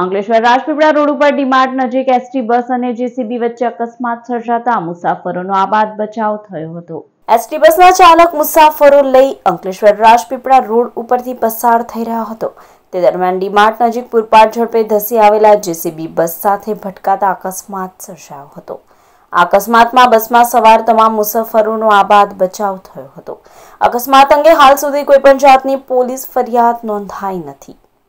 Ankleshwar Rajpipla road ઉપર ડીમાર્ટ નજીક ST bus અને જેસીબી વચ્ચે અકસ્માત સર્જાતા મુસાફરોનો આબાદ બચાવ થયો હતો એસટી બસના ચાલક મુસાફરો લઈ અંકલેશ્વર રાજપીપળા રોડ ઉપરથી પસાર થઈ રહ્યો હતો તે દરમિયાન ડીમાર્ટ નજીક પૂરપાટ ઝડપે ધસી આવેલા જેસીબી બસ સાથે ભટકાતા અકસ્માત સર્જાયો હતો આ અકસ્માતમાં બસમાં સવાર તમામ મુસાફરોનો આબાદ બચાવ થયો હતો અકસ્માત અંગે હાલ સુધી કોઈપણ જાતની પોલીસ ફરિયાદ નોંધાઈ નથી